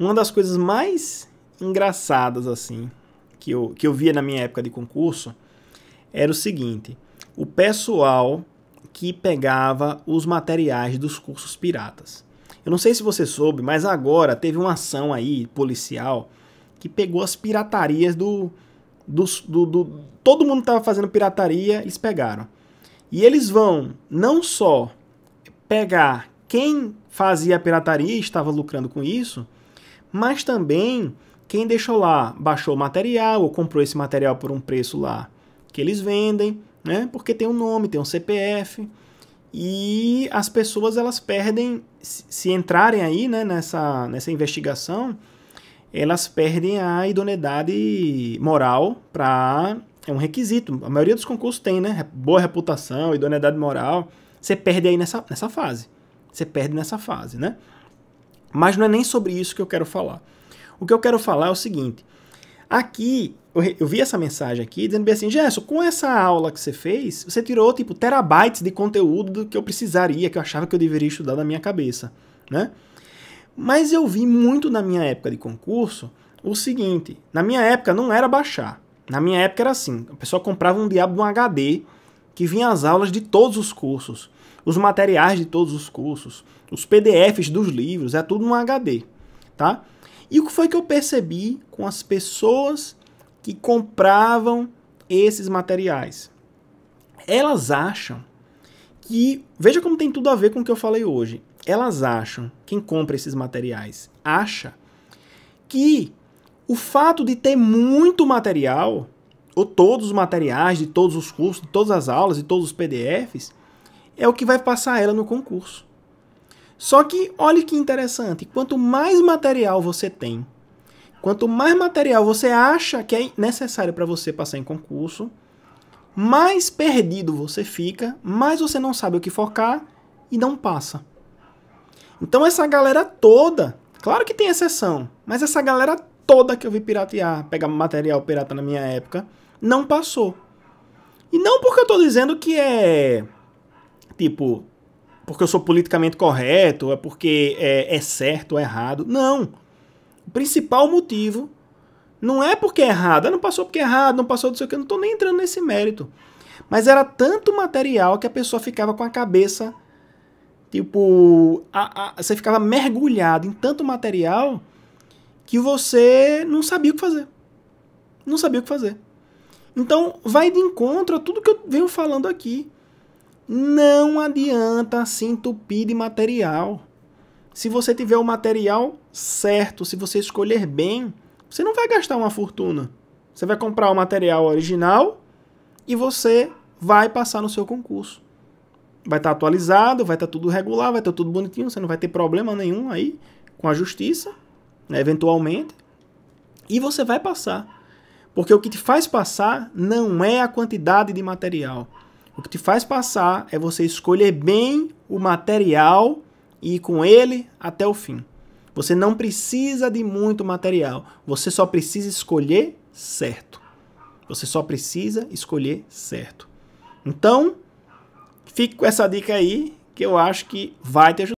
Uma das coisas mais engraçadas, assim, que eu, que eu via na minha época de concurso era o seguinte: o pessoal que pegava os materiais dos cursos piratas. Eu não sei se você soube, mas agora teve uma ação aí policial que pegou as piratarias do. do, do, do todo mundo estava fazendo pirataria, eles pegaram. E eles vão não só pegar quem fazia a pirataria e estava lucrando com isso, mas também quem deixou lá, baixou o material ou comprou esse material por um preço lá que eles vendem, né? Porque tem um nome, tem um CPF. E as pessoas elas perdem se entrarem aí, né, nessa nessa investigação, elas perdem a idoneidade moral para é um requisito. A maioria dos concursos tem, né? Boa reputação, idoneidade moral. Você perde aí nessa, nessa fase. Você perde nessa fase, né? Mas não é nem sobre isso que eu quero falar. O que eu quero falar é o seguinte: aqui, eu, vi essa mensagem aqui dizendo bem assim, Gerson, com essa aula que você fez, você tirou tipo terabytes de conteúdo do que eu precisaria, que eu achava que eu deveria estudar na minha cabeça, né? Mas eu vi muito na minha época de concurso o seguinte: na minha época não era baixar. Na minha época era assim: a pessoa comprava um diabo de um HD que vinha as aulas de todos os cursos os materiais de todos os cursos, os PDFs dos livros, é tudo no HD, tá? E o que foi que eu percebi com as pessoas que compravam esses materiais? Elas acham que, veja como tem tudo a ver com o que eu falei hoje. Elas acham, quem compra esses materiais, acha que o fato de ter muito material, ou todos os materiais de todos os cursos, de todas as aulas, e todos os PDFs, é o que vai passar ela no concurso. Só que olhe que interessante, quanto mais material você tem, quanto mais material você acha que é necessário para você passar em concurso, mais perdido você fica, mais você não sabe o que focar e não passa. Então essa galera toda, claro que tem exceção, mas essa galera toda que eu vi piratear, pegar material pirata na minha época, não passou. E não porque eu estou dizendo que é tipo, porque eu sou politicamente correto, é porque é, é certo ou é errado. Não. O principal motivo não é porque é errado. Ah, não passou porque é errado, não passou do seu que, eu não estou nem entrando nesse mérito. Mas era tanto material que a pessoa ficava com a cabeça, tipo, a, a, você ficava mergulhado em tanto material que você não sabia o que fazer. Não sabia o que fazer. Então, vai de encontro a tudo que eu venho falando aqui. Não adianta se entupir de material. Se você tiver o material certo, se você escolher bem, você não vai gastar uma fortuna. Você vai comprar o material original e você vai passar no seu concurso. Vai estar tá atualizado, vai estar tá tudo regular, vai estar tá tudo bonitinho, você não vai ter problema nenhum aí com a justiça, né, eventualmente. E você vai passar. Porque o que te faz passar não é a quantidade de material. O que te faz passar é você escolher bem o material e ir com ele até o fim. Você não precisa de muito material, você só precisa escolher certo. Você só precisa escolher certo. Então, fique com essa dica aí que eu acho que vai te ajudar.